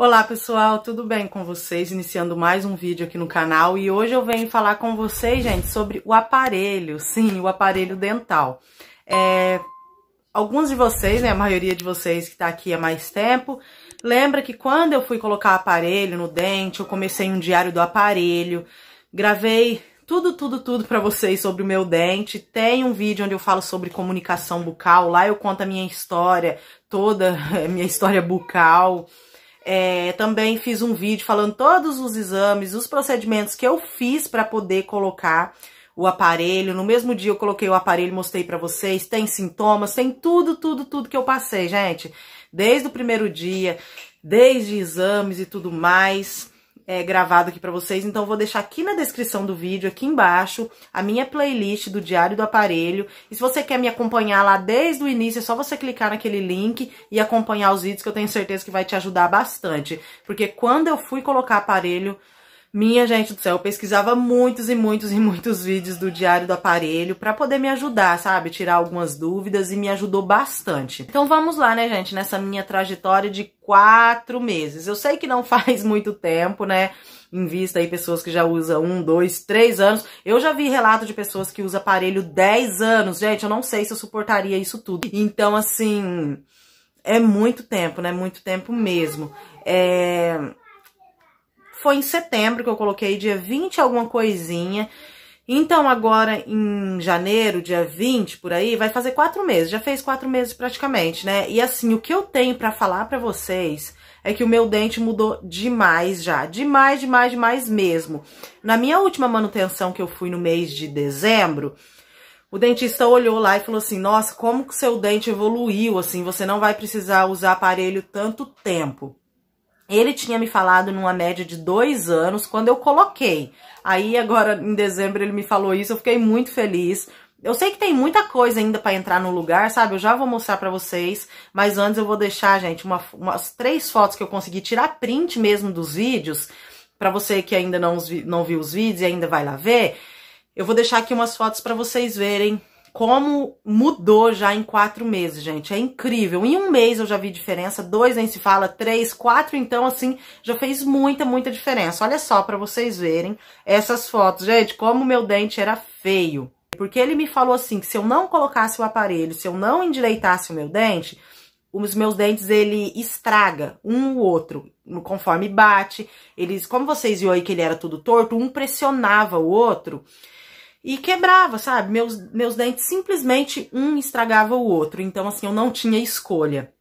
Olá pessoal, tudo bem com vocês? Iniciando mais um vídeo aqui no canal e hoje eu venho falar com vocês, gente, sobre o aparelho, sim, o aparelho dental. É... Alguns de vocês, né, a maioria de vocês que tá aqui há mais tempo, lembra que quando eu fui colocar aparelho no dente, eu comecei um diário do aparelho, gravei tudo, tudo, tudo para vocês sobre o meu dente. Tem um vídeo onde eu falo sobre comunicação bucal, lá eu conto a minha história toda, minha história bucal, é, também fiz um vídeo falando todos os exames, os procedimentos que eu fiz para poder colocar o aparelho. No mesmo dia eu coloquei o aparelho, mostrei para vocês. Tem sintomas, tem tudo, tudo, tudo que eu passei, gente. Desde o primeiro dia, desde exames e tudo mais é, gravado aqui para vocês, então vou deixar aqui na descrição do vídeo, aqui embaixo, a minha playlist do Diário do Aparelho. E se você quer me acompanhar lá desde o início, é só você clicar naquele link e acompanhar os vídeos, que eu tenho certeza que vai te ajudar bastante. Porque quando eu fui colocar aparelho minha gente do céu, eu pesquisava muitos e muitos e muitos vídeos do Diário do Aparelho para poder me ajudar, sabe? Tirar algumas dúvidas e me ajudou bastante. Então vamos lá, né, gente, nessa minha trajetória de quatro meses. Eu sei que não faz muito tempo, né? Em vista aí pessoas que já usam um, dois, três anos. Eu já vi relato de pessoas que usam aparelho dez anos. Gente, eu não sei se eu suportaria isso tudo. Então, assim, é muito tempo, né? Muito tempo mesmo. É foi em setembro que eu coloquei, dia 20 alguma coisinha. Então, agora em janeiro, dia 20, por aí, vai fazer quatro meses. Já fez quatro meses praticamente, né? E assim, o que eu tenho para falar para vocês é que o meu dente mudou demais já. Demais, demais, demais mesmo. Na minha última manutenção que eu fui no mês de dezembro, o dentista olhou lá e falou assim, nossa, como que seu dente evoluiu, assim, você não vai precisar usar aparelho tanto tempo. Ele tinha me falado numa média de dois anos quando eu coloquei. Aí agora em dezembro ele me falou isso, eu fiquei muito feliz. Eu sei que tem muita coisa ainda para entrar no lugar, sabe? Eu já vou mostrar para vocês, mas antes eu vou deixar, gente, uma, umas três fotos que eu consegui tirar print mesmo dos vídeos, para você que ainda não, não viu os vídeos e ainda vai lá ver. Eu vou deixar aqui umas fotos para vocês verem como mudou já em quatro meses, gente. É incrível. Em um mês eu já vi diferença, dois nem se fala, três, quatro, então assim, já fez muita, muita diferença. Olha só para vocês verem essas fotos, gente, como meu dente era feio. Porque ele me falou assim, que se eu não colocasse o aparelho, se eu não endireitasse o meu dente, os meus dentes, ele estraga um o outro, conforme bate. Eles, como vocês viram aí que ele era tudo torto, um pressionava o outro e quebrava, sabe? Meus, meus dentes simplesmente um estragava o outro. Então, assim, eu não tinha escolha.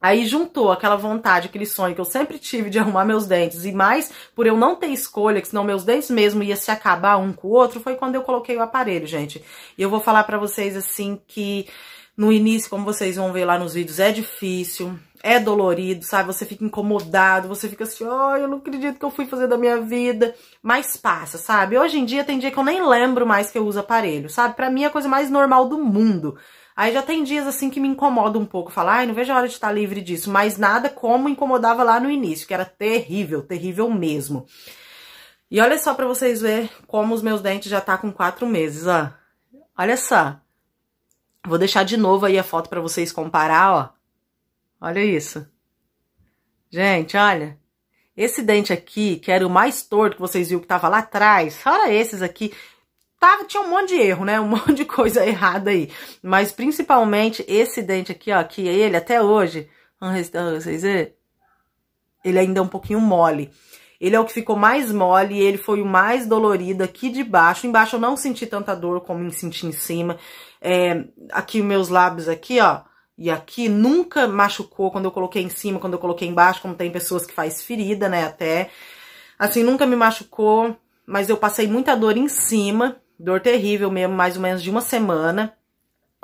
Aí juntou aquela vontade, aquele sonho que eu sempre tive de arrumar meus dentes, e mais por eu não ter escolha, que senão meus dentes mesmo ia se acabar um com o outro, foi quando eu coloquei o aparelho, gente. E eu vou falar para vocês assim que no início, como vocês vão ver lá nos vídeos, é difícil, é dolorido, sabe? Você fica incomodado, você fica assim, ó, oh, eu não acredito que eu fui fazer da minha vida. Mas passa, sabe? Hoje em dia tem dia que eu nem lembro mais que eu uso aparelho, sabe? Pra mim é a coisa mais normal do mundo. Aí já tem dias assim que me incomoda um pouco, falar, ai, não vejo a hora de estar tá livre disso, mas nada como incomodava lá no início, que era terrível, terrível mesmo. E olha só pra vocês verem como os meus dentes já tá com quatro meses, ó. Olha só. Vou deixar de novo aí a foto pra vocês comparar, ó. Olha isso. Gente, olha. Esse dente aqui, que era o mais torto que vocês viram que tava lá atrás, olha esses aqui. Tava, tinha um monte de erro, né? Um monte de coisa errada aí. Mas principalmente esse dente aqui, ó, que é ele até hoje, vocês verem, ele ainda é um pouquinho mole. Ele é o que ficou mais mole, ele foi o mais dolorido aqui de baixo. Embaixo eu não senti tanta dor como senti em cima. É, aqui meus lábios aqui, ó e aqui nunca machucou quando eu coloquei em cima, quando eu coloquei embaixo, como tem pessoas que faz ferida, né, até. Assim, nunca me machucou, mas eu passei muita dor em cima, dor terrível mesmo, mais ou menos de uma semana.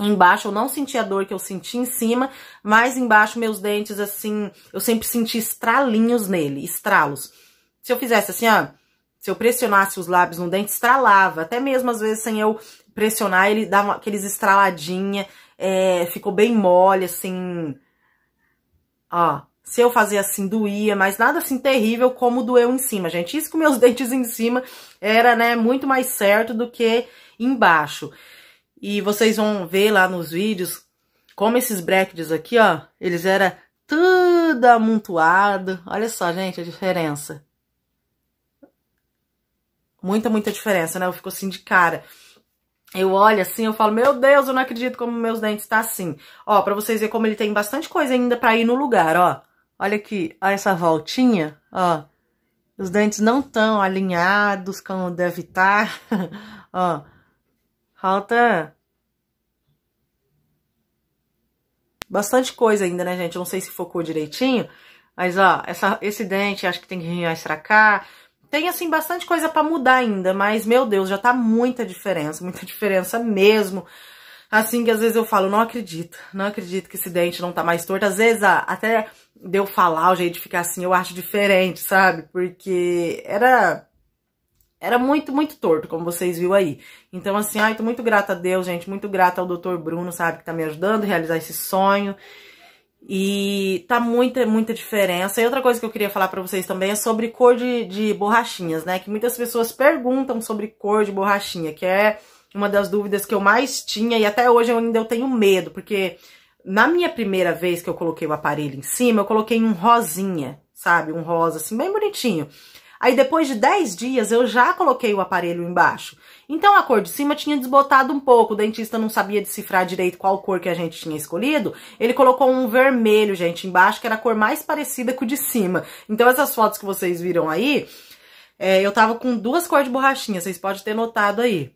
Embaixo eu não senti a dor que eu senti em cima, mas embaixo meus dentes, assim, eu sempre senti estralinhos nele, estralos. Se eu fizesse assim, ó, se eu pressionasse os lábios no dente, estralava. Até mesmo, às vezes, sem eu pressionar, ele dava aqueles estraladinha é, ficou bem mole, assim. Ó, se eu fazer assim, doía, mas nada assim terrível como doeu em cima, gente. Isso com meus dentes em cima era, né, muito mais certo do que embaixo. E vocês vão ver lá nos vídeos como esses brackets aqui, ó, eles eram tudo amontoado. Olha só, gente, a diferença. Muita, muita diferença, né? Eu fico assim de cara. Eu olho assim, eu falo, meu Deus, eu não acredito como meus dentes tá assim. Ó, pra vocês verem como ele tem bastante coisa ainda pra ir no lugar, ó. Olha aqui, ó, essa voltinha, ó. Os dentes não tão alinhados como deve estar, tá, ó. Falta bastante coisa ainda, né, gente? não sei se focou direitinho, mas, ó, essa, esse dente acho que tem que vir mais pra cá. Tem, assim, bastante coisa para mudar ainda, mas, meu Deus, já tá muita diferença, muita diferença mesmo. Assim que às vezes eu falo, não acredito, não acredito que esse dente não tá mais torto. Às vezes, ah, até de eu falar, o jeito de ficar assim, eu acho diferente, sabe? Porque era era muito, muito torto, como vocês viu aí. Então, assim, ai, tô muito grata a Deus, gente, muito grata ao doutor Bruno, sabe, que tá me ajudando a realizar esse sonho. E tá muita, muita diferença. E outra coisa que eu queria falar pra vocês também é sobre cor de, de borrachinhas, né? Que muitas pessoas perguntam sobre cor de borrachinha, que é uma das dúvidas que eu mais tinha e até hoje eu ainda eu tenho medo, porque na minha primeira vez que eu coloquei o aparelho em cima, eu coloquei um rosinha, sabe? Um rosa assim, bem bonitinho. Aí depois de 10 dias eu já coloquei o aparelho embaixo. Então a cor de cima tinha desbotado um pouco, o dentista não sabia decifrar direito qual cor que a gente tinha escolhido. Ele colocou um vermelho, gente, embaixo, que era a cor mais parecida com o de cima. Então essas fotos que vocês viram aí, é, eu tava com duas cores de borrachinha, vocês podem ter notado aí.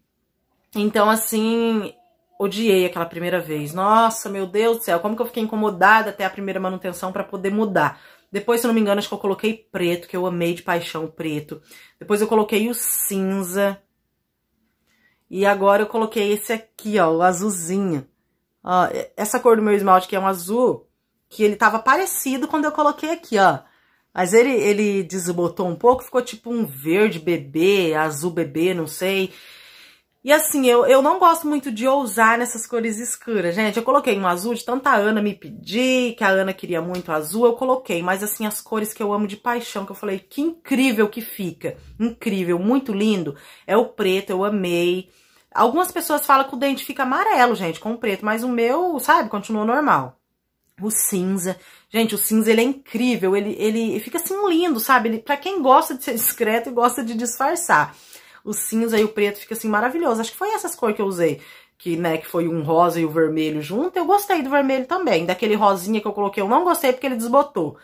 Então assim, odiei aquela primeira vez. Nossa, meu Deus do céu, como que eu fiquei incomodada até a primeira manutenção para poder mudar. Depois, se não me engano, acho que eu coloquei preto, que eu amei de paixão preto. Depois eu coloquei o cinza. E agora eu coloquei esse aqui, ó, o azulzinho. Ó, essa cor do meu esmalte, que é um azul, que ele tava parecido quando eu coloquei aqui, ó. Mas ele, ele desbotou um pouco, ficou tipo um verde bebê, azul bebê, não sei. E assim, eu, eu não gosto muito de ousar nessas cores escuras, gente. Eu coloquei um azul de tanta Ana me pedir, que a Ana queria muito azul, eu coloquei. Mas assim, as cores que eu amo de paixão, que eu falei, que incrível que fica. Incrível, muito lindo. É o preto, eu amei. Algumas pessoas falam que o dente fica amarelo, gente, com o preto. Mas o meu, sabe, continua normal. O cinza. Gente, o cinza, ele é incrível. Ele, ele fica assim lindo, sabe? Ele, pra quem gosta de ser discreto e gosta de disfarçar o cinza e o preto fica assim maravilhoso. Acho que foi essas cores que eu usei, que, né, que foi um rosa e o vermelho junto. Eu gostei do vermelho também, daquele rosinha que eu coloquei, eu não gostei porque ele desbotou.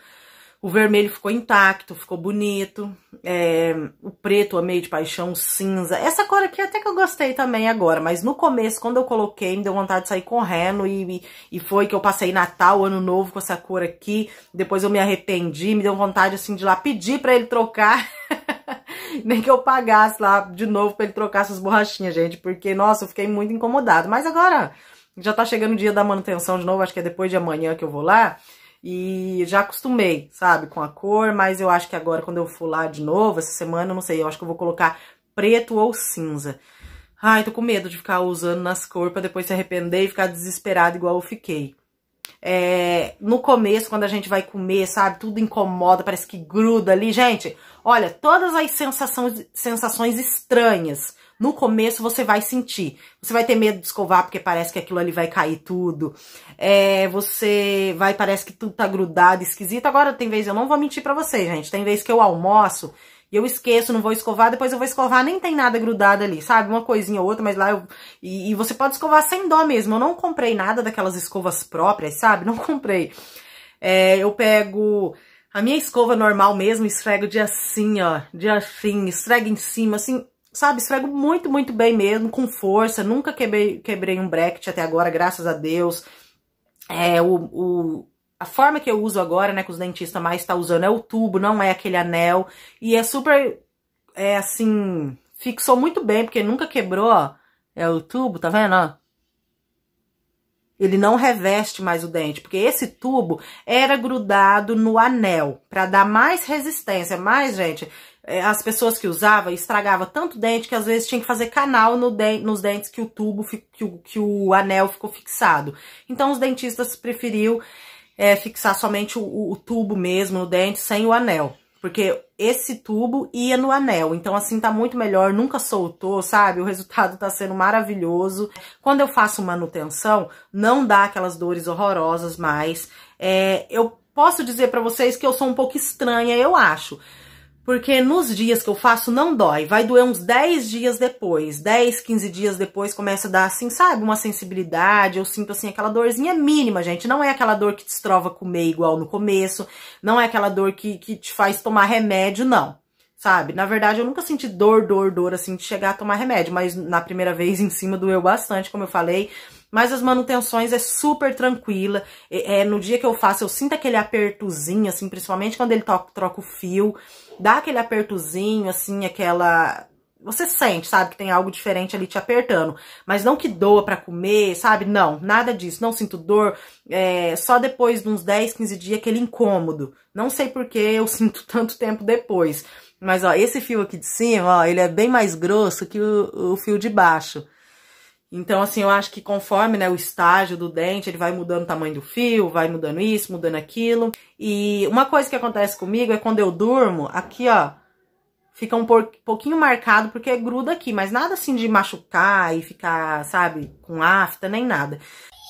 O vermelho ficou intacto, ficou bonito. É, o preto, eu amei de paixão, o cinza. Essa cor aqui até que eu gostei também agora, mas no começo, quando eu coloquei, me deu vontade de sair correndo. E, e foi que eu passei Natal, Ano Novo com essa cor aqui. Depois eu me arrependi, me deu vontade, assim, de lá pedir pra ele trocar. Nem que eu pagasse lá de novo pra ele trocar essas borrachinhas, gente. Porque, nossa, eu fiquei muito incomodado. Mas agora já tá chegando o dia da manutenção de novo. Acho que é depois de amanhã que eu vou lá. E já acostumei, sabe, com a cor. Mas eu acho que agora, quando eu for lá de novo, essa semana, não sei. Eu acho que eu vou colocar preto ou cinza. Ai, tô com medo de ficar usando nas cores pra depois se arrepender e ficar desesperado igual eu fiquei. É, no começo, quando a gente vai comer, sabe? Tudo incomoda, parece que gruda ali. Gente, olha, todas as sensações, sensações estranhas no começo você vai sentir. Você vai ter medo de escovar porque parece que aquilo ali vai cair tudo. É, você vai, parece que tudo tá grudado, esquisito. Agora tem vez, eu não vou mentir para vocês, gente. Tem vez que eu almoço e eu esqueço, não vou escovar, depois eu vou escovar, nem tem nada grudado ali, sabe? Uma coisinha ou outra, mas lá eu. E, e você pode escovar sem dó mesmo. Eu não comprei nada daquelas escovas próprias, sabe? Não comprei. É, eu pego a minha escova normal mesmo, esfrego de assim, ó, de assim, esfrego em cima, assim, sabe? Esfrego muito, muito bem mesmo, com força. Nunca quebrei, quebrei um bracket até agora, graças a Deus. É, o, o a forma que eu uso agora, né, que os dentistas mais tá usando é o tubo, não é aquele anel. E é super, é assim, fixou muito bem, porque nunca quebrou, ó. É o tubo, tá vendo, ó? Ele não reveste mais o dente, porque esse tubo era grudado no anel, para dar mais resistência, mais, gente, é, as pessoas que usavam estragava tanto dente que às vezes tinha que fazer canal no de, nos dentes que o tubo, que o, que o anel ficou fixado. Então os dentistas preferiu é, fixar somente o, o tubo mesmo no dente, sem o anel. Porque esse tubo ia no anel, então assim tá muito melhor, nunca soltou, sabe? O resultado tá sendo maravilhoso. Quando eu faço manutenção, não dá aquelas dores horrorosas mais. É, eu posso dizer para vocês que eu sou um pouco estranha, eu acho porque nos dias que eu faço não dói, vai doer uns 10 dias depois, 10, 15 dias depois começa a dar assim, sabe, uma sensibilidade, eu sinto assim aquela dorzinha mínima, gente, não é aquela dor que destrova comer igual no começo, não é aquela dor que, que te faz tomar remédio, não. Sabe? Na verdade, eu nunca senti dor, dor, dor, assim, de chegar a tomar remédio, mas na primeira vez em cima doeu bastante, como eu falei. Mas as manutenções é super tranquila. É, é, no dia que eu faço, eu sinto aquele apertozinho, assim, principalmente quando ele troca o fio. Dá aquele apertozinho, assim, aquela... Você sente, sabe, que tem algo diferente ali te apertando. Mas não que doa para comer, sabe? Não, nada disso. Não sinto dor. É, só depois de uns 10, 15 dias aquele incômodo. Não sei por que eu sinto tanto tempo depois. Mas, ó, esse fio aqui de cima, ó, ele é bem mais grosso que o, o fio de baixo. Então, assim, eu acho que conforme né, o estágio do dente, ele vai mudando o tamanho do fio, vai mudando isso, mudando aquilo. E uma coisa que acontece comigo é quando eu durmo, aqui, ó, fica um pouquinho marcado porque gruda aqui, mas nada assim de machucar e ficar, sabe, com afta, nem nada.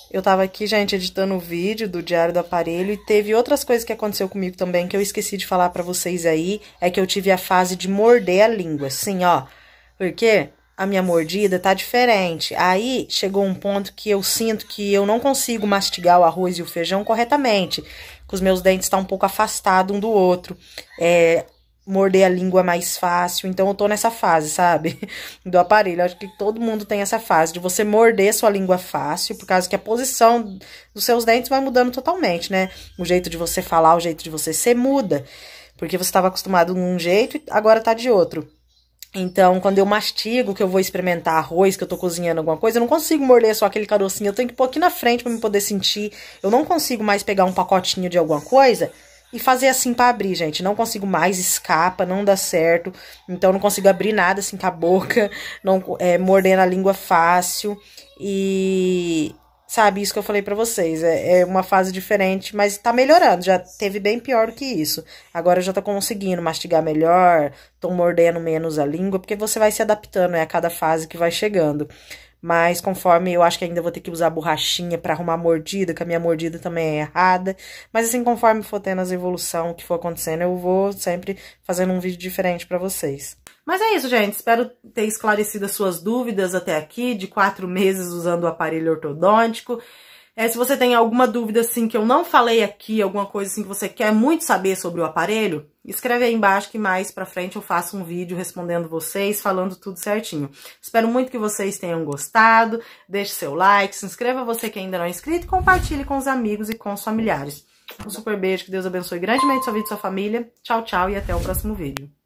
Eu tava aqui, gente, editando o vídeo do Diário do Aparelho e teve outras coisas que aconteceu comigo também que eu esqueci de falar pra vocês aí, é que eu tive a fase de morder a língua, assim, ó. Por quê? a minha mordida tá diferente. Aí chegou um ponto que eu sinto que eu não consigo mastigar o arroz e o feijão corretamente, que os meus dentes estão tá um pouco afastados um do outro. É, morder a língua é mais fácil. Então eu tô nessa fase, sabe? Do aparelho. acho que todo mundo tem essa fase de você morder sua língua fácil, por causa que a posição dos seus dentes vai mudando totalmente, né? O jeito de você falar, o jeito de você ser muda. Porque você estava acostumado de um jeito e agora tá de outro. Então, quando eu mastigo, que eu vou experimentar arroz, que eu tô cozinhando alguma coisa, eu não consigo morder só aquele carocinho, eu tenho que pôr aqui na frente para me poder sentir. Eu não consigo mais pegar um pacotinho de alguma coisa e fazer assim para abrir, gente. Não consigo mais, escapa, não dá certo. Então, não consigo abrir nada assim com a boca, não é, mordendo a língua fácil. E sabe? Isso que eu falei para vocês. É, é, uma fase diferente, mas tá melhorando. Já teve bem pior do que isso. Agora eu já tô conseguindo mastigar melhor, tô mordendo menos a língua, porque você vai se adaptando é, a cada fase que vai chegando. Mas conforme eu acho que ainda vou ter que usar borrachinha para arrumar mordida, que a minha mordida também é errada. Mas assim, conforme for tendo as evolução que for acontecendo, eu vou sempre fazendo um vídeo diferente para vocês. Mas é isso, gente. Espero ter esclarecido as suas dúvidas até aqui, de quatro meses usando o aparelho ortodôntico. É, se você tem alguma dúvida, assim, que eu não falei aqui, alguma coisa assim que você quer muito saber sobre o aparelho, escreve aí embaixo que mais pra frente eu faço um vídeo respondendo vocês, falando tudo certinho. Espero muito que vocês tenham gostado, deixe seu like, se inscreva você que ainda não é inscrito e compartilhe com os amigos e com os familiares. Um super beijo, que Deus abençoe grandemente sua vida e sua família. Tchau, tchau e até o próximo vídeo.